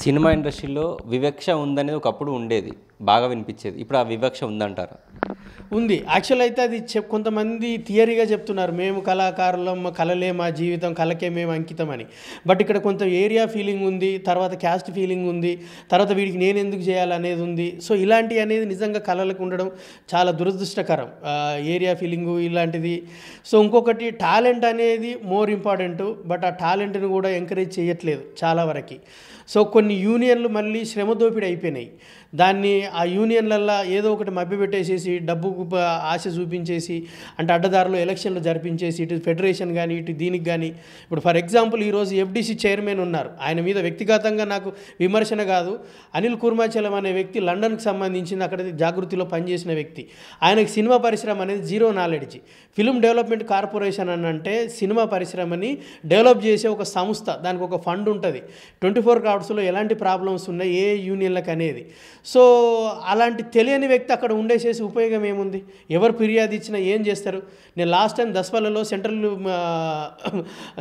cinema ఇండస్ట్రీలో వివక్ష ఉందనేది ఒకప్పుడు ఉండేది బాగా వినిపించేది ఇప్పుడు ఆ వివక్ష ఉందంటారు ఉంది యాక్చువల్ అయితే అది చెప్ కొంతమంది థియరీగా చెప్తున్నారు మేము కళాకారులం కళలే మా జీవితం కళకే మేము అంకితం అని బట్ ఇక్కడ కొంత ఏరియా ఫీలింగ్ ఉంది తర్వాత క్యాస్ట్ ఫీలింగ్ ఉంది తర్వాత వీడికి నేను ఎందుకు చేయాలనేది ఉంది సో ఇలాంటివి అనేది నిజంగా కళలకు ఉండడం చాలా దురదృష్టకరం ఏరియా ఫీలింగ్ ఇలాంటిది సో ఇంకొకటి టాలెంట్ అనేది మోర్ ఇంపార్టెంట్ బట్ ఆ టాలెంట్ని కూడా ఎంకరేజ్ చేయట్లేదు చాలా వరకు సో కొన్ని యూనియన్లు మళ్ళీ శ్రమ అయిపోయినాయి దాన్ని ఆ యూనియన్లల్లో ఏదో ఒకటి మభ్యపెట్టేసేసి డబ్బు డబ్బు ఆశ చూపించేసి అంటే అడ్డదారులు ఎలక్షన్లు జరిపించేసి ఇటు ఫెడరేషన్ కానీ ఇటు దీనికి కానీ ఇప్పుడు ఫర్ ఎగ్జాంపుల్ ఈరోజు ఎఫ్డీసీ చైర్మన్ ఉన్నారు ఆయన మీద వ్యక్తిగతంగా నాకు విమర్శన కాదు అనిల్ కుర్మాచలం అనే వ్యక్తి లండన్కి సంబంధించిన అక్కడ జాగృతిలో పనిచేసిన వ్యక్తి ఆయనకు సినిమా పరిశ్రమ అనేది zero knowledge film development corporation అని అంటే సినిమా పరిశ్రమని డెవలప్ చేసే ఒక సంస్థ దానికి ఒక ఫండ్ ఉంటుంది ట్వంటీ ఫోర్ అవర్స్లో ఎలాంటి ప్రాబ్లమ్స్ ఉన్నాయి ఏ యూనియన్లకు అనేది సో అలాంటి తెలియని వ్యక్తి అక్కడ ఉండేసేసి ఉపయోగం ఏముంది ఎవరు ఫిర్యాదు ఇచ్చినా ఏం చేస్తారు నేను లాస్ట్ టైం దస్వలలో central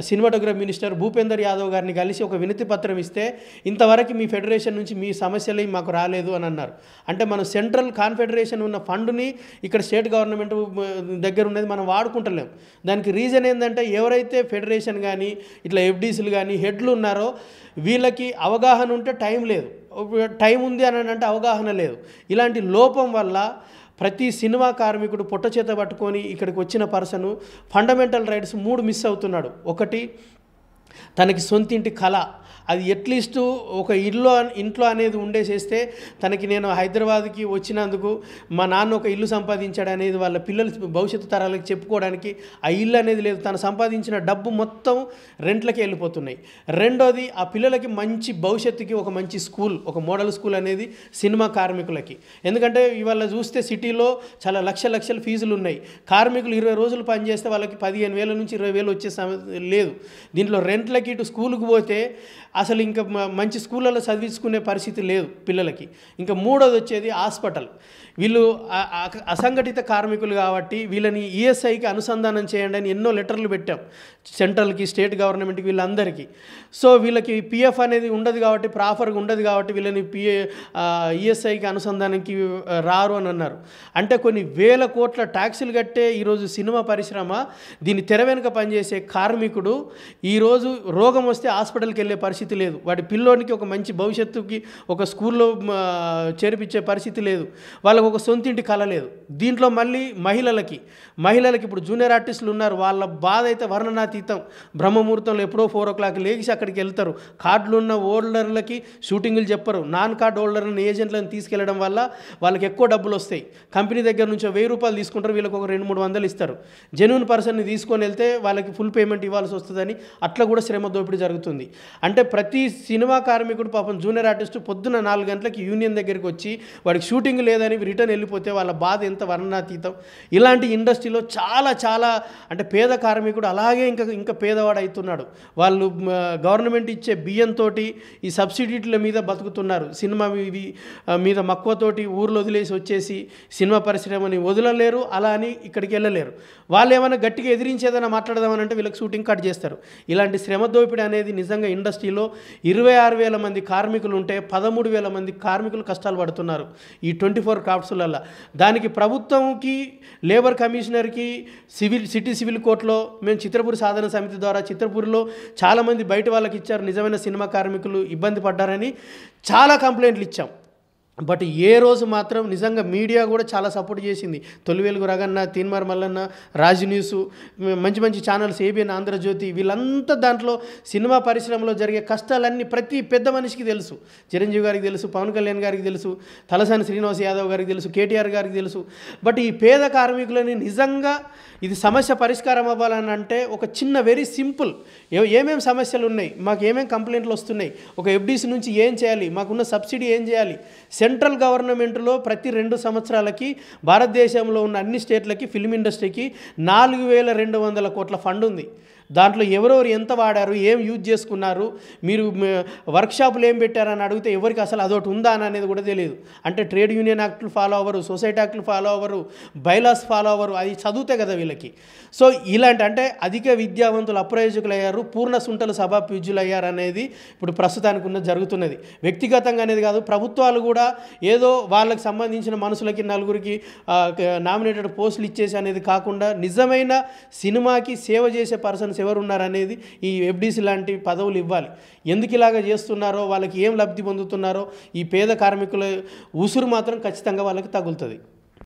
cinematography minister Bhupender Yadav గారిని కలిసి ఒక వినతి పత్రం ఇస్తే ఇంతవరకు మీ ఫెడరేషన్ నుంచి మీ సమస్యలు మాకు రాలేదు అని అన్నారు అంటే మనం సెంట్రల్ కాన్ఫెడరేషన్ ఉన్న ఫండ్ని ఇక్కడ స్టేట్ గవర్నమెంట్ దగ్గర ఉన్నది మనం వాడుకుంటలేం దానికి రీజన్ ఏంటంటే ఎవరైతే ఫెడరేషన్ కానీ ఇట్లా ఎఫ్డీసీలు కానీ హెడ్లు ఉన్నారో వీళ్ళకి అవగాహన ఉంటే టైం లేదు టైం ఉంది అని అంటే అవగాహన లేదు ఇలాంటి లోపం వల్ల ప్రతి సినిమా కార్మికుడు పొట్ట చేత పట్టుకొని ఇక్కడికి వచ్చిన పర్సను ఫండమెంటల్ రైట్స్ మూడు మిస్ అవుతున్నాడు ఒకటి తనకి సొంతింటి కళ అది ఎట్లీస్టు ఒక ఇల్లు ఇంట్లో అనేది ఉండేసేస్తే తనకి నేను హైదరాబాద్కి వచ్చినందుకు మా నాన్న ఒక ఇల్లు సంపాదించాడు అనేది వాళ్ళ పిల్లలు భవిష్యత్తు తరాలకు చెప్పుకోవడానికి ఆ ఇల్లు అనేది లేదు తను సంపాదించిన డబ్బు మొత్తం రెంట్లకి వెళ్ళిపోతున్నాయి రెండోది ఆ పిల్లలకి మంచి భవిష్యత్తుకి ఒక మంచి స్కూల్ ఒక మోడల్ స్కూల్ అనేది సినిమా కార్మికులకి ఎందుకంటే ఇవాళ చూస్తే సిటీలో చాలా లక్ష లక్షల ఫీజులు ఉన్నాయి కార్మికులు ఇరవై రోజులు పనిచేస్తే వాళ్ళకి పదిహేను వేల నుంచి ఇరవై వేలు వచ్చే లేదు దీంట్లో రెండు గంటలకి ఇటు స్కూల్కి పోతే అసలు ఇంకా మంచి స్కూళ్ళలో చదివించుకునే పరిస్థితి లేదు పిల్లలకి ఇంకా మూడోది వచ్చేది హాస్పిటల్ వీళ్ళు అసంఘటిత కార్మికులు కాబట్టి వీళ్ళని ఈఎస్ఐకి అనుసంధానం చేయండి అని ఎన్నో లెటర్లు పెట్టాం సెంట్రల్కి స్టేట్ గవర్నమెంట్కి వీళ్ళందరికీ సో వీళ్ళకి పిఎఫ్ అనేది ఉండదు కాబట్టి ప్రాపర్గా ఉండదు కాబట్టి వీళ్ళని పిఏ ఈఎస్ఐకి అనుసంధానానికి రారు అని అన్నారు అంటే కొన్ని వేల కోట్ల ట్యాక్సులు కట్టే ఈరోజు సినిమా పరిశ్రమ దీన్ని తెర వెనుక పనిచేసే కార్మికుడు ఈరోజు రోగం వస్తే హాస్పిటల్కి వెళ్ళే పరిస్థితి లేదు వాడి పిల్లోనికి ఒక మంచి భవిష్యత్తుకి ఒక స్కూల్లో చేర్పించే పరిస్థితి లేదు వాళ్ళకు ఒక సొంతింటి కళ లేదు దీంట్లో మళ్ళీ మహిళలకి మహిళలకి ఇప్పుడు జూనియర్ ఆర్టిస్టులు ఉన్నారు వాళ్ళ బాధ అయితే వర్ణనాతీతం బ్రహ్మముహూర్తంలో ఎప్పుడో ఫోర్ ఓ క్లాక్ లేచి అక్కడికి వెళ్తారు కార్డులు ఉన్న ఓల్డర్లకి షూటింగ్లు చెప్పరు నాన్ కార్డ్ హోల్డర్లను ఏజెంట్లను తీసుకెళ్లడం వల్ల వాళ్ళకి ఎక్కువ డబ్బులు వస్తాయి కంపెనీ దగ్గర నుంచి వెయ్యి రూపాయలు తీసుకుంటారు వీళ్ళకి ఒక రెండు మూడు వందలు ఇస్తారు జెన్యున్ పర్సన్ని తీసుకొని వెళ్తే వాళ్ళకి ఫుల్ పేమెంట్ ఇవ్వాల్సి వస్తుందని అట్లా కూడా శ్రమ దోపిడీ జరుగుతుంది అంటే ప్రతి సినిమా కార్మికుడు పాపం జూనియర్ ఆర్టిస్ట్ పొద్దున్న నాలుగు గంటలకి యూనియన్ దగ్గరికి వచ్చి వాడికి షూటింగ్ లేదని రిటర్న్ వెళ్ళిపోతే వాళ్ళ బాధ ఎంత వర్ణనాతీతం ఇలాంటి ఇండస్ట్రీలో చాలా చాలా అంటే పేద కార్మికుడు అలాగే ఇంకా ఇంకా పేదవాడు అవుతున్నాడు వాళ్ళు గవర్నమెంట్ ఇచ్చే బియ్యంతో ఈ సబ్సిడీల మీద బతుకుతున్నారు సినిమా ఇవి మీద మక్కువతోటి ఊర్లో వదిలేసి వచ్చేసి సినిమా పరిశ్రమని వదలలేరు అలా అని ఇక్కడికి వెళ్ళలేరు వాళ్ళు ఏమైనా గట్టిగా ఎదిరించేదైనా మాట్లాడదామని అంటే వీళ్ళకి షూటింగ్ కట్ చేస్తారు ఇలాంటి శ్రమ దోపిడీ అనేది నిజంగా ఇండస్ట్రీలో ఇరవై ఆరు వేల మంది కార్మికులు ఉంటే పదమూడు వేల మంది కార్మికులు కష్టాలు పడుతున్నారు ఈ ట్వంటీ ఫోర్ క్రాఫ్ట్స్లల్ల దానికి ప్రభుత్వంకి లేబర్ కమిషనర్కి సివిల్ సిటీ సివిల్ కోర్టులో మేము చిత్రపూర్ సాధన సమితి ద్వారా చిత్రపూర్లో చాలామంది బయట వాళ్ళకి ఇచ్చారు నిజమైన సినిమా కార్మికులు ఇబ్బంది పడ్డారని చాలా కంప్లైంట్లు ఇచ్చాం బట్ ఏ రోజు మాత్రం నిజంగా మీడియా కూడా చాలా సపోర్ట్ చేసింది తొలివేలుగు రగన్న తీన్మార్ మల్లన్న రాజ్ న్యూస్ మంచి మంచి ఛానల్స్ ఏబిఎన్ ఆంధ్రజ్యోతి వీళ్ళంతా దాంట్లో సినిమా పరిశ్రమలో జరిగే కష్టాలన్నీ ప్రతి పెద్ద మనిషికి తెలుసు చిరంజీవి గారికి తెలుసు పవన్ కళ్యాణ్ గారికి తెలుసు తలసాని శ్రీనివాస్ యాదవ్ గారికి తెలుసు కేటీఆర్ గారికి తెలుసు బట్ ఈ పేద కార్మికులని నిజంగా ఇది సమస్య పరిష్కారం అవ్వాలని అంటే ఒక చిన్న వెరీ సింపుల్ ఏమేమి సమస్యలు ఉన్నాయి మాకు ఏమేమి కంప్లైంట్లు వస్తున్నాయి ఒక ఎఫ్డీసీ నుంచి ఏం చేయాలి మాకున్న సబ్సిడీ ఏం చేయాలి సెంట్రల్ సెంట్రల్ గవర్నమెంట్లో ప్రతి రెండు సంవత్సరాలకి భారతదేశంలో ఉన్న అన్ని స్టేట్లకి ఫిల్మ్ ఇండస్ట్రీకి నాలుగు వేల రెండు వందల కోట్ల ఫండ్ ఉంది దాంట్లో ఎవరెవరు ఎంత వాడారు ఏం యూజ్ చేసుకున్నారు మీరు వర్క్షాపులు ఏం పెట్టారని అడిగితే ఎవరికి అసలు అదొకటి ఉందా అని అనేది కూడా తెలియదు అంటే ట్రేడ్ యూనియన్ యాక్ట్లు ఫాలో అవ్వరు సొసైటీ యాక్ట్లు ఫాలో అవ్వరు బైలాస్ ఫాలో అవ్వరు అది చదివితే కదా వీళ్ళకి సో ఇలాంటి అంటే అధిక విద్యావంతులు అప్రయోజకులు అయ్యారు పూర్ణ సుంటలు సభా అయ్యారు అనేది ఇప్పుడు ప్రస్తుతానికి ఉన్న జరుగుతున్నది వ్యక్తిగతంగా అనేది కాదు ప్రభుత్వాలు కూడా ఏదో వాళ్ళకి సంబంధించిన మనుషులకి నలుగురికి నామినేటెడ్ పోస్టులు ఇచ్చేసి అనేది కాకుండా నిజమైన సినిమాకి సేవ చేసే పర్సన్స్ ఎవరున్నారనేది ఈ ఎఫ్డీసీ లాంటి పదవులు ఇవ్వాలి ఎందుకు ఇలాగ చేస్తున్నారో వాళ్ళకి ఏం లబ్ధి పొందుతున్నారో ఈ పేద కార్మికుల ఉసురు మాత్రం ఖచ్చితంగా వాళ్ళకి తగులుతుంది